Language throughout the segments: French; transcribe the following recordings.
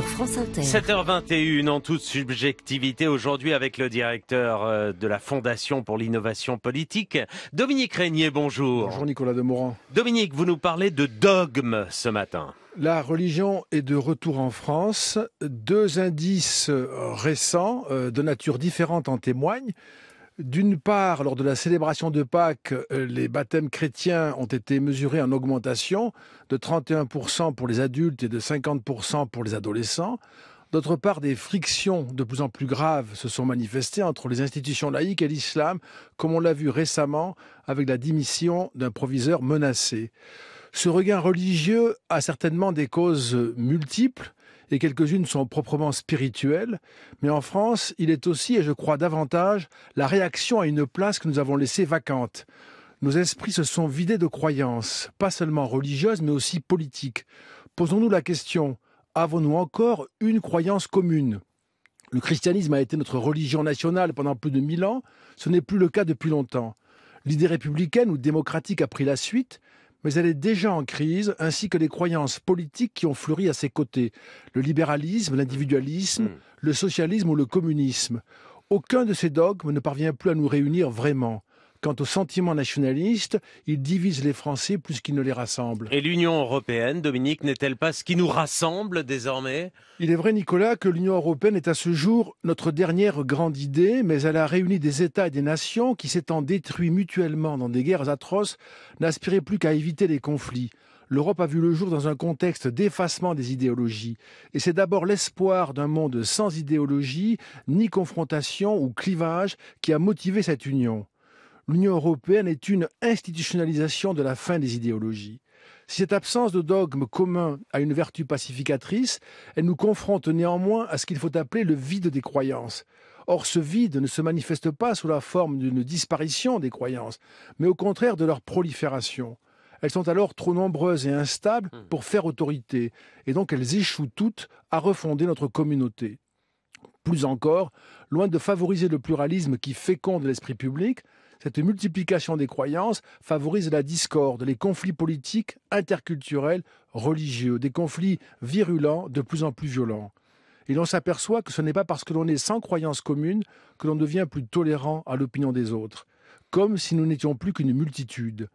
7h21 en toute subjectivité aujourd'hui avec le directeur euh, de la Fondation pour l'innovation politique, Dominique Régnier, bonjour. Bonjour Nicolas Demorand. Dominique, vous nous parlez de dogme ce matin. La religion est de retour en France. Deux indices euh, récents euh, de nature différente en témoignent. D'une part, lors de la célébration de Pâques, euh, les baptêmes chrétiens ont été mesurés en augmentation de 31% pour les adultes et de 50% pour les adolescents. D'autre part, des frictions de plus en plus graves se sont manifestées entre les institutions laïques et l'islam, comme on l'a vu récemment avec la démission d'un proviseur menacé. Ce regain religieux a certainement des causes multiples, et quelques-unes sont proprement spirituelles, mais en France, il est aussi, et je crois davantage, la réaction à une place que nous avons laissée vacante. Nos esprits se sont vidés de croyances, pas seulement religieuses, mais aussi politiques. Posons-nous la question, avons-nous encore une croyance commune Le christianisme a été notre religion nationale pendant plus de mille ans, ce n'est plus le cas depuis longtemps. L'idée républicaine ou démocratique a pris la suite, mais elle est déjà en crise, ainsi que les croyances politiques qui ont fleuri à ses côtés. Le libéralisme, l'individualisme, hmm. le socialisme ou le communisme. Aucun de ces dogmes ne parvient plus à nous réunir vraiment. Quant au sentiment nationaliste, il divise les Français plus qu'il ne les rassemble. Et l'Union européenne, Dominique, n'est-elle pas ce qui nous rassemble désormais Il est vrai, Nicolas, que l'Union européenne est à ce jour notre dernière grande idée, mais elle a réuni des États et des nations qui s'étant détruits mutuellement dans des guerres atroces, n'aspiraient plus qu'à éviter les conflits. L'Europe a vu le jour dans un contexte d'effacement des idéologies. Et c'est d'abord l'espoir d'un monde sans idéologie, ni confrontation ou clivage, qui a motivé cette union l'Union européenne est une institutionnalisation de la fin des idéologies. Si cette absence de dogme commun a une vertu pacificatrice, elle nous confronte néanmoins à ce qu'il faut appeler le vide des croyances. Or, ce vide ne se manifeste pas sous la forme d'une disparition des croyances, mais au contraire de leur prolifération. Elles sont alors trop nombreuses et instables hmm. pour faire autorité, et donc elles échouent toutes à refonder notre communauté. Plus encore, loin de favoriser le pluralisme qui féconde l'esprit public, cette multiplication des croyances favorise la discorde, les conflits politiques, interculturels, religieux, des conflits virulents, de plus en plus violents. Et l'on s'aperçoit que ce n'est pas parce que l'on est sans croyance commune que l'on devient plus tolérant à l'opinion des autres, comme si nous n'étions plus qu'une multitude.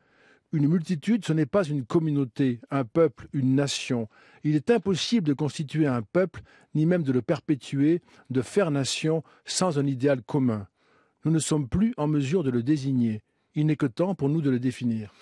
Une multitude, ce n'est pas une communauté, un peuple, une nation. Il est impossible de constituer un peuple, ni même de le perpétuer, de faire nation, sans un idéal commun. Nous ne sommes plus en mesure de le désigner. Il n'est que temps pour nous de le définir.